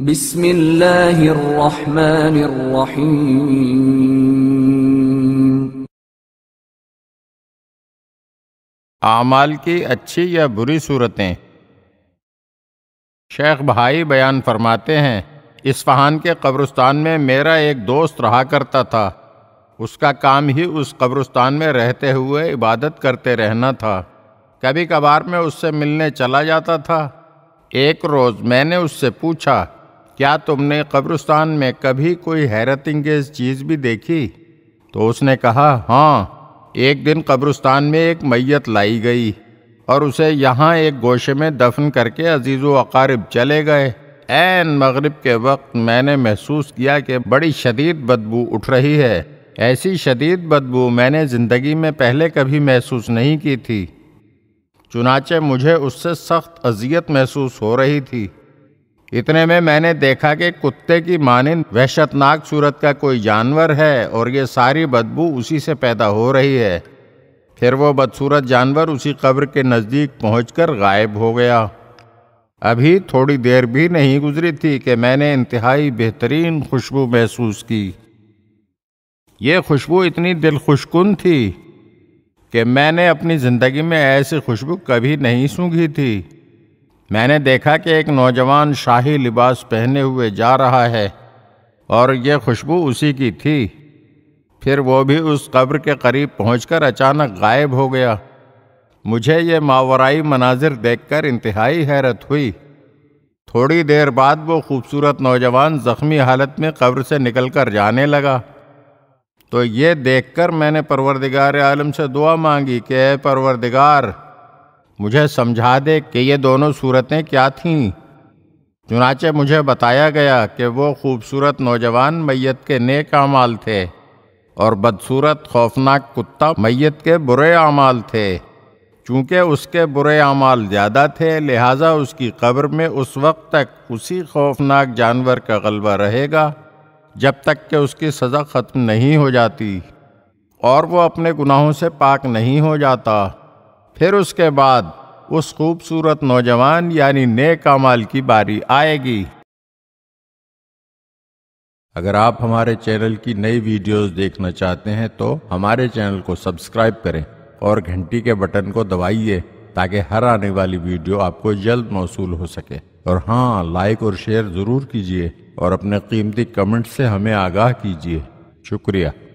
الرحيم आमाल की अच्छी या बुरी सूरतें शेख भाई बयान फरमाते हैं इस्फहान के कब्रिस्तान में मेरा एक दोस्त रहा करता था उसका काम ही उस कब्रिस्तान में रहते हुए इबादत करते रहना था कभी कभार मैं उससे मिलने चला जाता था एक रोज़ मैंने उससे पूछा क्या तुमने कब्रिस्तान में कभी कोई हैरत इंगेज चीज़ भी देखी तो उसने कहा हाँ एक दिन कब्रिस्तान में एक मैयत लाई गई और उसे यहाँ एक गोशे में दफन करके अजीज़ अकारिब चले गए एन मगरिब के वक्त मैंने महसूस किया कि बड़ी शदीद बदबू उठ रही है ऐसी शदीद बदबू मैंने ज़िंदगी में पहले कभी महसूस नहीं की थी चुनाचे मुझे उससे सख्त अजियत महसूस हो रही थी इतने में मैंने देखा कि कुत्ते की मानिंद वहशतनाक सूरत का कोई जानवर है और ये सारी बदबू उसी से पैदा हो रही है फिर वो बदसूरत जानवर उसी कब्र के नज़दीक पहुँच गायब हो गया अभी थोड़ी देर भी नहीं गुजरी थी कि मैंने इंतहाई बेहतरीन खुशबू महसूस की ये खुशबू इतनी दिल खुशकुन थी कि मैंने अपनी ज़िंदगी में ऐसी खुशबू कभी नहीं सूंघी थी मैंने देखा कि एक नौजवान शाही लिबास पहने हुए जा रहा है और यह खुशबू उसी की थी फिर वो भी उस कब्र के करीब पहुंचकर अचानक गायब हो गया मुझे ये मावराई मनाजिर देखकर इंतहाई हैरत हुई थोड़ी देर बाद वो खूबसूरत नौजवान ज़ख्मी हालत में कब्र से निकल कर जाने लगा तो ये देखकर मैंने परवरदिगार आलम से दुआ मांगी कि परवरदिगार मुझे समझा दे कि ये दोनों सूरतें क्या थीं चुनाचे मुझे बताया गया कि वो खूबसूरत नौजवान मैयत के नेक अमाल थे और बदसूरत खौफनाक कुत्ता मैयत के बुरे अमाल थे चूँकि उसके बुरे अमाल ज़्यादा थे लिहाजा उसकी कब्र में उस वक्त तक उसी खौफनाक जानवर का गलबा रहेगा जब तक कि उसकी सज़ा ख़त्म नहीं हो जाती और वो अपने गुनाहों से पाक नहीं हो जाता फिर उसके बाद उस खूबसूरत नौजवान यानी नेक अमाल की बारी आएगी अगर आप हमारे चैनल की नई वीडियोस देखना चाहते हैं तो हमारे चैनल को सब्सक्राइब करें और घंटी के बटन को दबाइए ताकि हर आने वाली वीडियो आपको जल्द मौसू हो सके और हाँ लाइक और शेयर ज़रूर कीजिए और अपने कीमती कमेंट से हमें आगाह कीजिए शुक्रिया